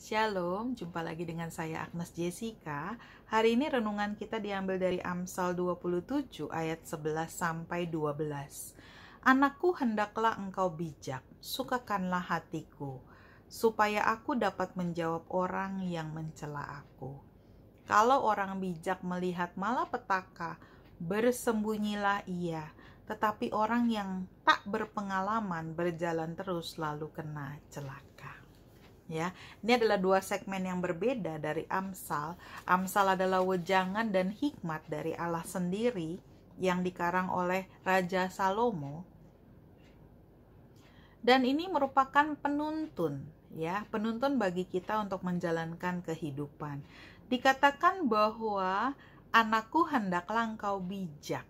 Shalom, jumpa lagi dengan saya Agnes Jessica. Hari ini renungan kita diambil dari Amsal 27 ayat 11 sampai 12. Anakku hendaklah engkau bijak, sukakanlah hatiku, supaya aku dapat menjawab orang yang mencela aku. Kalau orang bijak melihat malapetaka, bersembunyilah ia, tetapi orang yang tak berpengalaman berjalan terus lalu kena celaka ya. Ini adalah dua segmen yang berbeda dari Amsal. Amsal adalah wejangan dan hikmat dari Allah sendiri yang dikarang oleh Raja Salomo. Dan ini merupakan penuntun, ya, penuntun bagi kita untuk menjalankan kehidupan. Dikatakan bahwa anakku hendaklah engkau bijak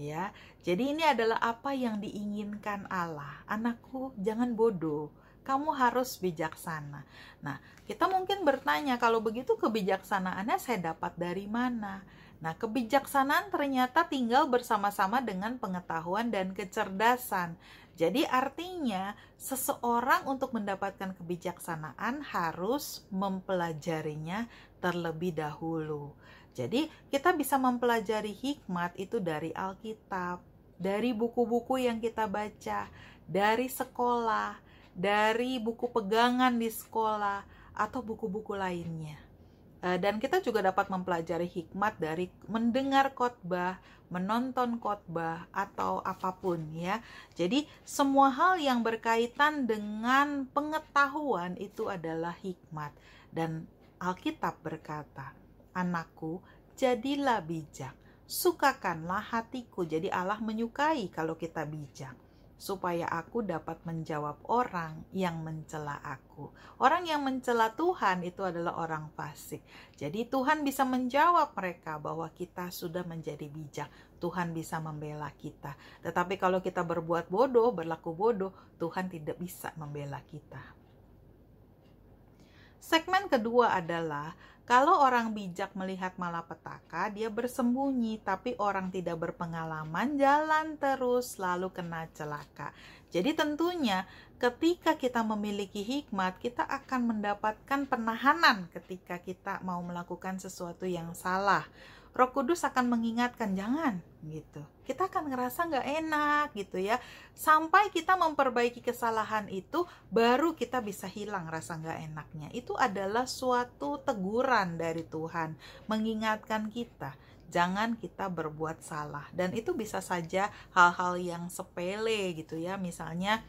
ya. Jadi ini adalah apa yang diinginkan Allah. Anakku jangan bodoh kamu harus bijaksana. Nah, kita mungkin bertanya, kalau begitu kebijaksanaannya saya dapat dari mana? Nah, kebijaksanaan ternyata tinggal bersama-sama dengan pengetahuan dan kecerdasan. Jadi artinya seseorang untuk mendapatkan kebijaksanaan harus mempelajarinya terlebih dahulu. Jadi kita bisa mempelajari hikmat itu dari Alkitab, dari buku-buku yang kita baca, dari sekolah, dari buku pegangan di sekolah atau buku-buku lainnya. Eh, dan kita juga dapat mempelajari hikmat dari mendengar khotbah, menonton khotbah atau apapun ya. Jadi semua hal yang berkaitan dengan pengetahuan itu adalah hikmat dan Alkitab berkata, "Anakku, jadilah bijak, sukakanlah hatiku." Jadi Allah menyukai kalau kita bijak supaya aku dapat menjawab orang yang mencela aku. Orang yang mencela Tuhan itu adalah orang fasik. Jadi Tuhan bisa menjawab mereka bahwa kita sudah menjadi bijak. Tuhan bisa membela kita. Tetapi kalau kita berbuat bodoh, berlaku bodoh, Tuhan tidak bisa membela kita. Segmen kedua adalah kalau orang bijak melihat malapetaka, dia bersembunyi, tapi orang tidak berpengalaman jalan terus lalu kena celaka. Jadi tentunya ketika kita memiliki hikmat, kita akan mendapatkan penahanan ketika kita mau melakukan sesuatu yang salah. Roh Kudus akan mengingatkan jangan gitu. Kita akan ngerasa nggak enak gitu ya. Sampai kita memperbaiki kesalahan itu, baru kita bisa hilang rasa nggak enaknya. Itu adalah suatu teguran pesan dari Tuhan, mengingatkan kita jangan kita berbuat salah dan itu bisa saja hal-hal yang sepele gitu ya misalnya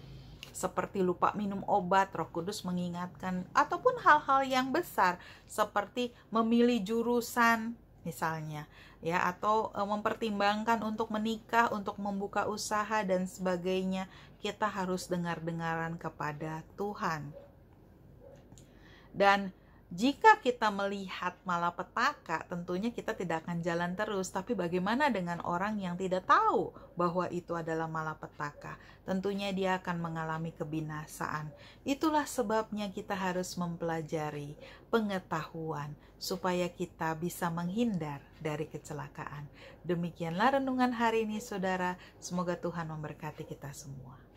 seperti lupa minum obat, Roh Kudus mengingatkan, ataupun hal-hal yang besar seperti memilih jurusan misalnya, ya atau eh, mempertimbangkan untuk menikah, untuk membuka usaha dan sebagainya, kita harus dengar-dengaran kepada Tuhan. Dan jika kita melihat malapetaka, tentunya kita tidak akan jalan terus. Tapi bagaimana dengan orang yang tidak tahu bahwa itu adalah malapetaka? Tentunya dia akan mengalami kebinasaan. Itulah sebabnya kita harus mempelajari pengetahuan supaya kita bisa menghindar dari kecelakaan. Demikianlah renungan hari ini, saudara. Semoga Tuhan memberkati kita semua.